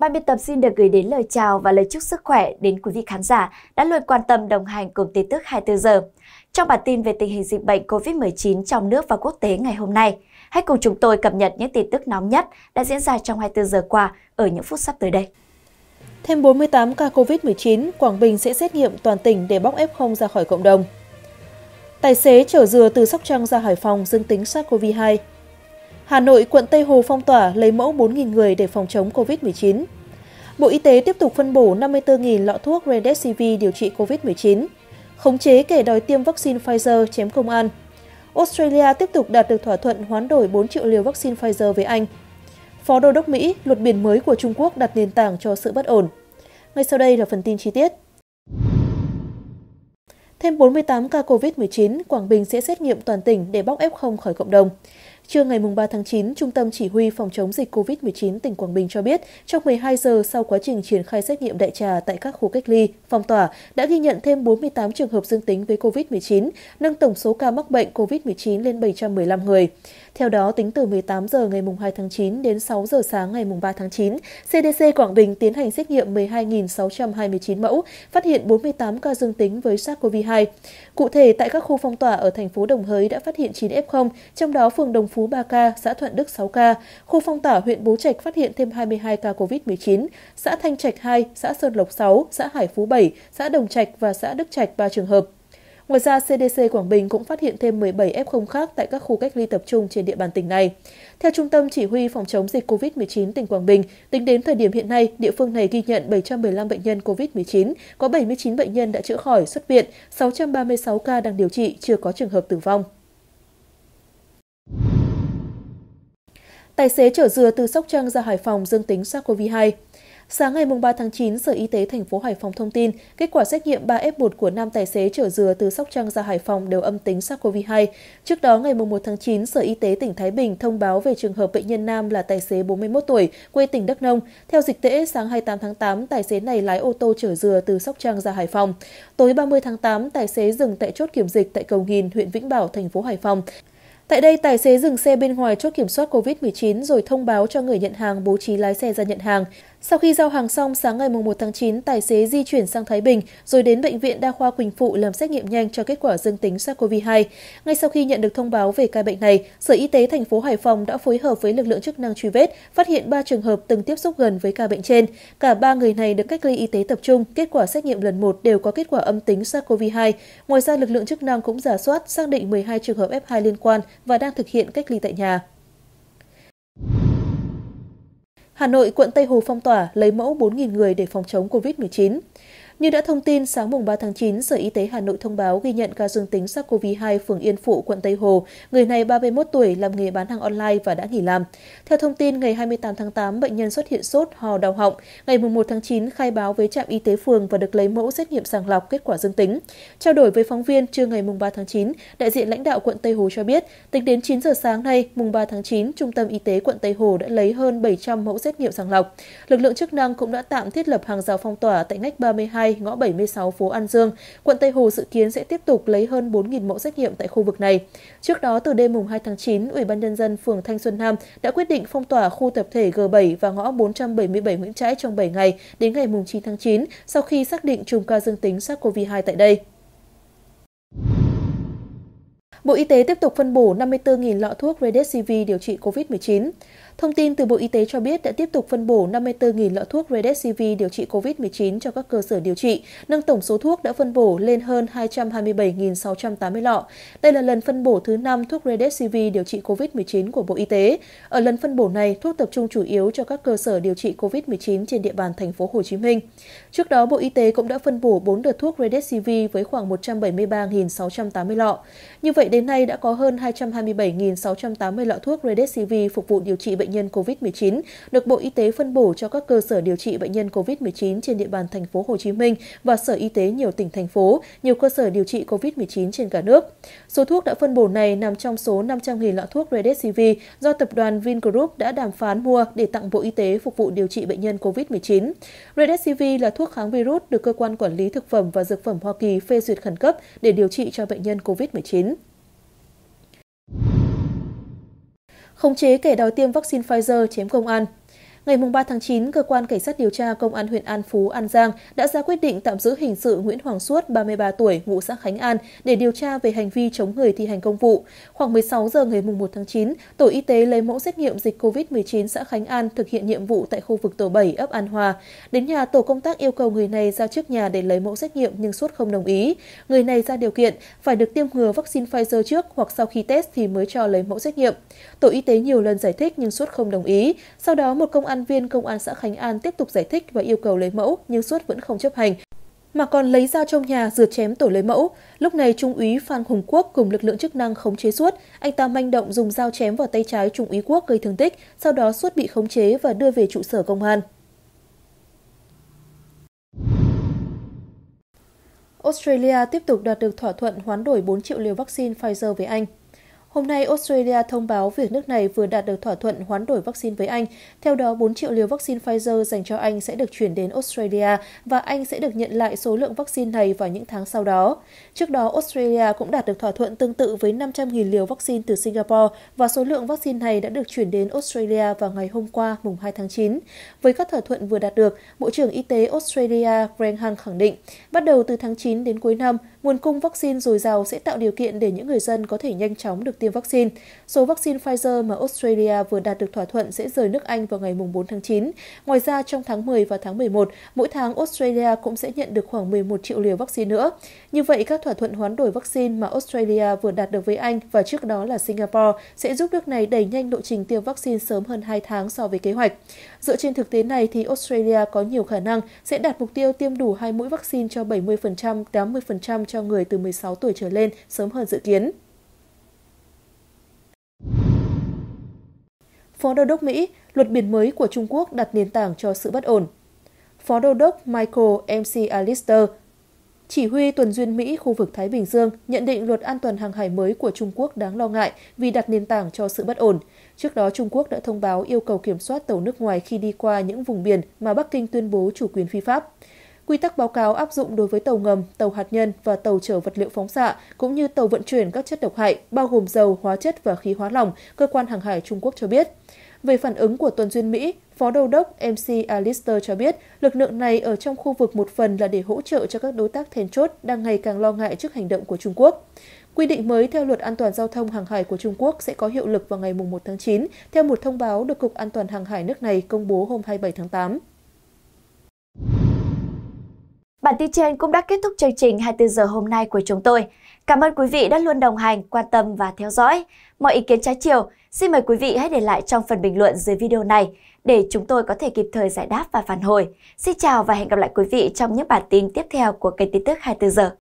Ban biên tập xin được gửi đến lời chào và lời chúc sức khỏe đến quý vị khán giả đã luôn quan tâm đồng hành cùng tin tức 24 giờ. Trong bản tin về tình hình dịch bệnh COVID-19 trong nước và quốc tế ngày hôm nay, hãy cùng chúng tôi cập nhật những tin tức nóng nhất đã diễn ra trong 24 giờ qua ở những phút sắp tới đây. Thêm 48 ca COVID-19, Quảng Bình sẽ xét nghiệm toàn tỉnh để bóc F0 ra khỏi cộng đồng. Tài xế chở dừa từ Sóc Trăng ra Hải Phòng dương tính SARS-CoV-2, Hà Nội, quận Tây Hồ phong tỏa lấy mẫu 4.000 người để phòng chống COVID-19. Bộ Y tế tiếp tục phân bổ 54.000 lọ thuốc Remdesivir điều trị COVID-19. Khống chế kẻ đòi tiêm vaccine Pfizer chém công an. Australia tiếp tục đạt được thỏa thuận hoán đổi 4 triệu liều vaccine Pfizer với Anh. Phó Đô đốc Mỹ, luật biển mới của Trung Quốc đặt nền tảng cho sự bất ổn. Ngay sau đây là phần tin chi tiết. Thêm 48 ca COVID-19, Quảng Bình sẽ xét nghiệm toàn tỉnh để bóc F0 khỏi cộng đồng. Trưa ngày 3 tháng 9, Trung tâm Chỉ huy Phòng chống dịch COVID-19 tỉnh Quảng Bình cho biết, trong 12 giờ sau quá trình triển khai xét nghiệm đại trà tại các khu cách ly, phong tỏa, đã ghi nhận thêm 48 trường hợp dương tính với COVID-19, nâng tổng số ca mắc bệnh COVID-19 lên 715 người. Theo đó, tính từ 18 giờ ngày 2 tháng 9 đến 6 giờ sáng ngày 3 tháng 9, CDC Quảng Bình tiến hành xét nghiệm 12.629 mẫu, phát hiện 48 ca dương tính với SARS-CoV-2. Cụ thể, tại các khu phong tỏa ở thành phố Đồng Hới đã phát hiện 9 F0, trong đó phường Đồng Phú 3 ca, xã Thuận Đức 6 ca. Khu phong tỏa huyện Bố Trạch phát hiện thêm 22 ca COVID-19, xã Thanh Trạch 2, xã Sơn Lộc 6, xã Hải Phú 7, xã Đồng Trạch và xã Đức Trạch 3 trường hợp. Ngoài ra, CDC Quảng Bình cũng phát hiện thêm 17 F0 khác tại các khu cách ly tập trung trên địa bàn tỉnh này. Theo Trung tâm Chỉ huy Phòng chống dịch COVID-19 tỉnh Quảng Bình, tính đến thời điểm hiện nay, địa phương này ghi nhận 715 bệnh nhân COVID-19, có 79 bệnh nhân đã chữa khỏi, xuất viện, 636 ca đang điều trị, chưa có trường hợp tử vong. Tài xế chở dừa từ Sóc Trăng ra Hải Phòng dương tính SARS-CoV-2 Sáng ngày 3 tháng 9, Sở Y tế thành phố Hải Phòng thông tin, kết quả xét nghiệm 3F1 của nam tài xế chở dừa từ Sóc Trăng ra Hải Phòng đều âm tính SARS-CoV-2. Trước đó, ngày 1 tháng 9, Sở Y tế tỉnh Thái Bình thông báo về trường hợp bệnh nhân nam là tài xế 41 tuổi, quê tỉnh Đắk Nông. Theo dịch tễ, sáng 28 tháng 8, tài xế này lái ô tô chở dừa từ Sóc Trăng ra Hải Phòng. Tối 30 tháng 8, tài xế dừng tại chốt kiểm dịch tại Cầu Nghìn, huyện Vĩnh Bảo, thành phố Hải Phòng. Tại đây, tài xế dừng xe bên ngoài chốt kiểm soát COVID-19 rồi thông báo cho người nhận hàng bố trí lái xe ra nhận hàng. Sau khi giao hàng xong, sáng ngày 1 tháng 9, tài xế di chuyển sang Thái Bình rồi đến Bệnh viện Đa khoa Quỳnh Phụ làm xét nghiệm nhanh cho kết quả dương tính SARS-CoV-2. Ngay sau khi nhận được thông báo về ca bệnh này, Sở Y tế thành phố Hải Phòng đã phối hợp với lực lượng chức năng truy vết, phát hiện 3 trường hợp từng tiếp xúc gần với ca bệnh trên. Cả 3 người này được cách ly y tế tập trung, kết quả xét nghiệm lần 1 đều có kết quả âm tính SARS-CoV-2. Ngoài ra, lực lượng chức năng cũng giả soát, xác định 12 trường hợp F2 liên quan và đang thực hiện cách ly tại nhà. Hà Nội, quận Tây Hồ phong tỏa lấy mẫu 4.000 người để phòng chống COVID-19. Như đã thông tin, sáng mùng 3 tháng 9, Sở Y tế Hà Nội thông báo ghi nhận ca dương tính SARS-CoV-2 phường Yên Phụ, quận Tây Hồ. Người này 31 tuổi, làm nghề bán hàng online và đã nghỉ làm. Theo thông tin, ngày 28 tháng 8, bệnh nhân xuất hiện sốt, hò đau họng. Ngày 1 tháng 9, khai báo với trạm y tế phường và được lấy mẫu xét nghiệm sàng lọc kết quả dương tính. Trao đổi với phóng viên trưa ngày mùng 3 tháng 9, đại diện lãnh đạo quận Tây Hồ cho biết, tính đến 9 giờ sáng nay, mùng 3 tháng 9, Trung tâm Y tế quận Tây Hồ đã lấy hơn 700 mẫu xét nghiệm sàng lọc. Lực lượng chức năng cũng đã tạm thiết lập hàng rào phong tỏa tại ngách 32 2, ngõ 76 phố An Dương. Quận Tây Hồ dự kiến sẽ tiếp tục lấy hơn 4.000 mẫu xét nghiệm tại khu vực này. Trước đó, từ đêm mùng 2 tháng 9, Ủy ban Nhân dân phường Thanh Xuân Nam đã quyết định phong tỏa khu tập thể G7 và ngõ 477 Nguyễn Trãi trong 7 ngày đến ngày mùng 9 tháng 9 sau khi xác định chùm ca dương tính SARS-CoV-2 tại đây. Bộ Y tế tiếp tục phân bổ 54.000 lọ thuốc Redexivir điều trị COVID-19. Thông tin từ Bộ Y tế cho biết đã tiếp tục phân bổ 54.000 lọ thuốc Redexivir điều trị COVID-19 cho các cơ sở điều trị, nâng tổng số thuốc đã phân bổ lên hơn 227.680 lọ. Đây là lần phân bổ thứ 5 thuốc Redexivir điều trị COVID-19 của Bộ Y tế. Ở lần phân bổ này, thuốc tập trung chủ yếu cho các cơ sở điều trị COVID-19 trên địa bàn thành phố Hồ Chí Minh. Trước đó, Bộ Y tế cũng đã phân bổ 4 đợt thuốc Redexivir với khoảng 173.680 lọ. Như vậy đến nay đã có hơn 227.680 lọ thuốc Redexivir phục vụ điều trị bệnh bệnh nhân COVID-19 được Bộ Y tế phân bổ cho các cơ sở điều trị bệnh nhân COVID-19 trên địa bàn thành phố Hồ Chí Minh và Sở Y tế nhiều tỉnh thành phố, nhiều cơ sở điều trị COVID-19 trên cả nước. Số thuốc đã phân bổ này nằm trong số 500.000 lọ thuốc Redexivir do tập đoàn Vingroup đã đàm phán mua để tặng Bộ Y tế phục vụ điều trị bệnh nhân COVID-19. Redexivir là thuốc kháng virus được cơ quan quản lý thực phẩm và dược phẩm Hoa Kỳ phê duyệt khẩn cấp để điều trị cho bệnh nhân COVID-19. khống chế kẻ đòi tiêm vaccine Pfizer chém công an. Ngày 3 tháng 9, Cơ quan Cảnh sát điều tra Công an huyện An Phú, An Giang đã ra quyết định tạm giữ hình sự Nguyễn Hoàng Suốt, 33 tuổi, ngụ xã Khánh An, để điều tra về hành vi chống người thi hành công vụ. Khoảng 16 giờ ngày 1 tháng 9, Tổ y tế lấy mẫu xét nghiệm dịch COVID-19 xã Khánh An thực hiện nhiệm vụ tại khu vực tổ 7 ấp An Hòa. Đến nhà, tổ công tác yêu cầu người này ra trước nhà để lấy mẫu xét nghiệm nhưng Suốt không đồng ý. Người này ra điều kiện phải được tiêm ngừa vaccine Pfizer trước hoặc sau khi test thì mới cho lấy mẫu xét nghiệm. Tổ y tế nhiều lần giải thích nhưng Suốt không đồng ý. Sau đó, một công an viên Công an xã Khánh An tiếp tục giải thích và yêu cầu lấy mẫu nhưng Suốt vẫn không chấp hành mà còn lấy dao trong nhà rượt chém tổ lấy mẫu. Lúc này Trung úy Phan Hùng Quốc cùng lực lượng chức năng khống chế Suốt, anh ta manh động dùng dao chém vào tay trái Trung úy Quốc gây thương tích, sau đó Suốt bị khống chế và đưa về trụ sở công an. Australia tiếp tục đạt được thỏa thuận hoán đổi 4 triệu liều vaccine Pfizer với Anh. Hôm nay, Australia thông báo việc nước này vừa đạt được thỏa thuận hoán đổi vaccine với Anh. Theo đó, 4 triệu liều vaccine Pfizer dành cho Anh sẽ được chuyển đến Australia và Anh sẽ được nhận lại số lượng vaccine này vào những tháng sau đó. Trước đó, Australia cũng đạt được thỏa thuận tương tự với 500.000 liều vaccine từ Singapore và số lượng vaccine này đã được chuyển đến Australia vào ngày hôm qua, mùng 2 tháng 9. Với các thỏa thuận vừa đạt được, Bộ trưởng Y tế Australia Greg Hunt khẳng định, bắt đầu từ tháng 9 đến cuối năm, nguồn cung vaccine dồi dào sẽ tạo điều kiện để những người dân có thể nhanh chóng được tiêm vaccine. Số vaccine Pfizer mà Australia vừa đạt được thỏa thuận sẽ rời nước Anh vào ngày 4 tháng 9. Ngoài ra, trong tháng 10 và tháng 11, mỗi tháng Australia cũng sẽ nhận được khoảng 11 triệu liều vaccine nữa. Như vậy, các thỏa thuận hoán đổi vaccine mà Australia vừa đạt được với Anh và trước đó là Singapore sẽ giúp nước này đẩy nhanh lộ trình tiêm vaccine sớm hơn 2 tháng so với kế hoạch. Dựa trên thực tế này thì Australia có nhiều khả năng sẽ đạt mục tiêu tiêm đủ hai mũi vaccine cho 70%, 80% cho người từ 16 tuổi trở lên sớm hơn dự kiến. Phó Đô đốc Mỹ, luật biển mới của Trung Quốc đặt nền tảng cho sự bất ổn. Phó Đô đốc Michael MC Alistair, chỉ huy tuần duyên Mỹ khu vực Thái Bình Dương nhận định luật an toàn hàng hải mới của Trung Quốc đáng lo ngại vì đặt nền tảng cho sự bất ổn. Trước đó, Trung Quốc đã thông báo yêu cầu kiểm soát tàu nước ngoài khi đi qua những vùng biển mà Bắc Kinh tuyên bố chủ quyền phi pháp. Quy tắc báo cáo áp dụng đối với tàu ngầm, tàu hạt nhân và tàu chở vật liệu phóng xạ, cũng như tàu vận chuyển các chất độc hại, bao gồm dầu, hóa chất và khí hóa lỏng, cơ quan hàng hải Trung Quốc cho biết. Về phản ứng của tuần duyên Mỹ, Phó Đô đốc MC Alister cho biết lực lượng này ở trong khu vực một phần là để hỗ trợ cho các đối tác then chốt đang ngày càng lo ngại trước hành động của Trung Quốc. Quy định mới theo luật an toàn giao thông hàng hải của Trung Quốc sẽ có hiệu lực vào ngày 1 tháng 9, theo một thông báo được Cục An toàn hàng hải nước này công bố hôm 27 tháng 8. Bản tin trên cũng đã kết thúc chương trình 24 giờ hôm nay của chúng tôi. Cảm ơn quý vị đã luôn đồng hành, quan tâm và theo dõi. Mọi ý kiến trái chiều, xin mời quý vị hãy để lại trong phần bình luận dưới video này để chúng tôi có thể kịp thời giải đáp và phản hồi. Xin chào và hẹn gặp lại quý vị trong những bản tin tiếp theo của kênh tin tức 24 giờ.